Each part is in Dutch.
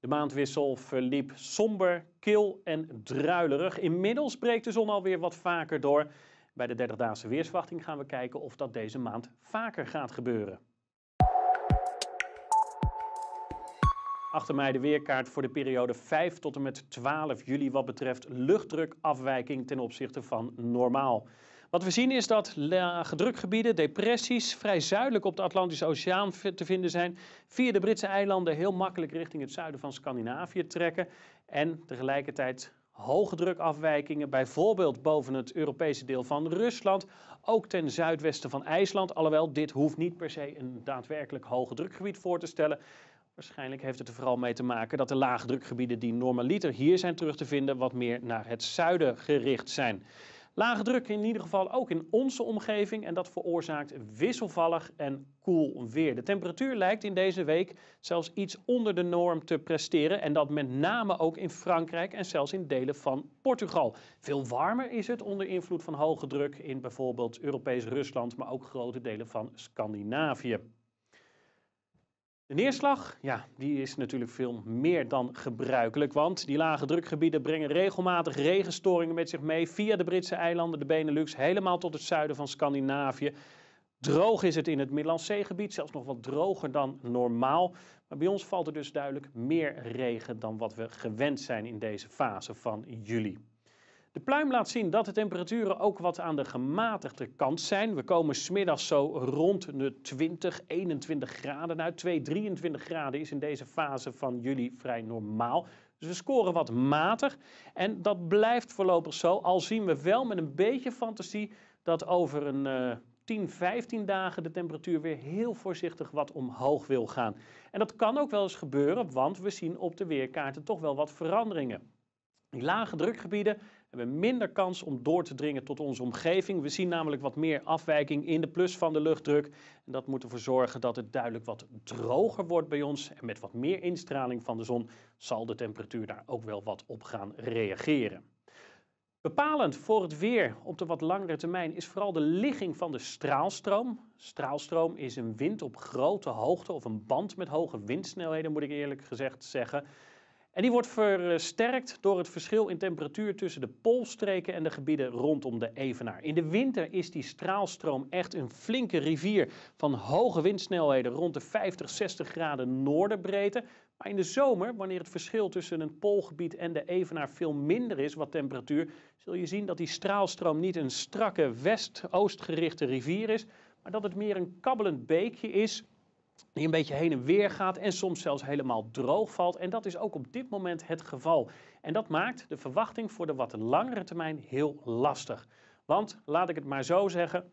De maandwissel verliep somber, kil en druilerig. Inmiddels breekt de zon alweer wat vaker door. Bij de 30-daagse weersverwachting gaan we kijken of dat deze maand vaker gaat gebeuren. Achter mij de weerkaart voor de periode 5 tot en met 12 juli wat betreft luchtdrukafwijking ten opzichte van normaal. Wat we zien is dat lage drukgebieden, depressies, vrij zuidelijk op de Atlantische Oceaan te vinden zijn. Via de Britse eilanden heel makkelijk richting het zuiden van Scandinavië trekken. En tegelijkertijd hoge drukafwijkingen, bijvoorbeeld boven het Europese deel van Rusland, ook ten zuidwesten van IJsland. Alhoewel, dit hoeft niet per se een daadwerkelijk hoge drukgebied voor te stellen. Waarschijnlijk heeft het er vooral mee te maken dat de drukgebieden die normaliter hier zijn terug te vinden, wat meer naar het zuiden gericht zijn. Lage druk in ieder geval ook in onze omgeving en dat veroorzaakt wisselvallig en koel weer. De temperatuur lijkt in deze week zelfs iets onder de norm te presteren en dat met name ook in Frankrijk en zelfs in delen van Portugal. Veel warmer is het onder invloed van hoge druk in bijvoorbeeld Europees Rusland, maar ook grote delen van Scandinavië. De neerslag, ja, die is natuurlijk veel meer dan gebruikelijk, want die lage drukgebieden brengen regelmatig regenstoringen met zich mee via de Britse eilanden, de Benelux, helemaal tot het zuiden van Scandinavië. Droog is het in het Zeegebied, zelfs nog wat droger dan normaal. Maar bij ons valt er dus duidelijk meer regen dan wat we gewend zijn in deze fase van juli. De pluim laat zien dat de temperaturen ook wat aan de gematigde kant zijn. We komen smiddags zo rond de 20, 21 graden uit. 2, 23 graden is in deze fase van juli vrij normaal. Dus we scoren wat matig en dat blijft voorlopig zo. Al zien we wel met een beetje fantasie dat over een 10, eh, 15 dagen de temperatuur weer heel voorzichtig wat omhoog wil gaan. En dat kan ook wel eens gebeuren, want we zien op de weerkaarten toch wel wat veranderingen. Die lage drukgebieden hebben minder kans om door te dringen tot onze omgeving. We zien namelijk wat meer afwijking in de plus van de luchtdruk. En dat moet ervoor zorgen dat het duidelijk wat droger wordt bij ons. En met wat meer instraling van de zon zal de temperatuur daar ook wel wat op gaan reageren. Bepalend voor het weer op de wat langere termijn is vooral de ligging van de straalstroom. Straalstroom is een wind op grote hoogte of een band met hoge windsnelheden, moet ik eerlijk gezegd zeggen. En die wordt versterkt door het verschil in temperatuur tussen de poolstreken en de gebieden rondom de evenaar. In de winter is die straalstroom echt een flinke rivier van hoge windsnelheden rond de 50, 60 graden Noorderbreedte. Maar in de zomer, wanneer het verschil tussen een poolgebied en de evenaar veel minder is wat temperatuur, zul je zien dat die straalstroom niet een strakke west-oostgerichte rivier is, maar dat het meer een kabbelend beekje is die een beetje heen en weer gaat en soms zelfs helemaal droog valt. En dat is ook op dit moment het geval. En dat maakt de verwachting voor de wat langere termijn heel lastig. Want laat ik het maar zo zeggen,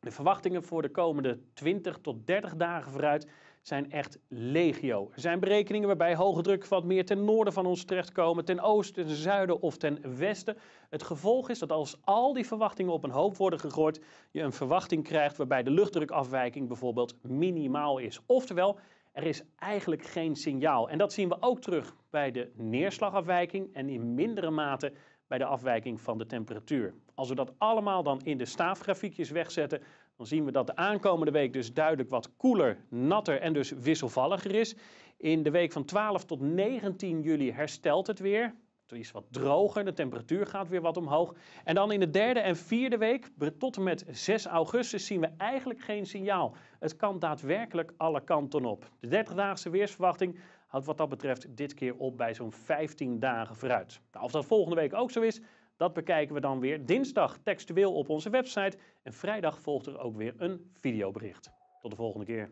de verwachtingen voor de komende 20 tot 30 dagen vooruit zijn echt legio. Er zijn berekeningen waarbij hoge druk wat meer ten noorden van ons terechtkomen, ten oosten, ten zuiden of ten westen. Het gevolg is dat als al die verwachtingen op een hoop worden gegooid, je een verwachting krijgt waarbij de luchtdrukafwijking bijvoorbeeld minimaal is. Oftewel, er is eigenlijk geen signaal. En dat zien we ook terug bij de neerslagafwijking en in mindere mate bij de afwijking van de temperatuur. Als we dat allemaal dan in de staafgrafiekjes wegzetten, dan zien we dat de aankomende week dus duidelijk wat koeler, natter en dus wisselvalliger is. In de week van 12 tot 19 juli herstelt het weer. Het is wat droger, de temperatuur gaat weer wat omhoog. En dan in de derde en vierde week, tot en met 6 augustus, zien we eigenlijk geen signaal. Het kan daadwerkelijk alle kanten op. De 30-daagse weersverwachting houdt wat dat betreft dit keer op bij zo'n 15 dagen vooruit. Nou, of dat volgende week ook zo is, dat bekijken we dan weer dinsdag textueel op onze website en vrijdag volgt er ook weer een videobericht. Tot de volgende keer.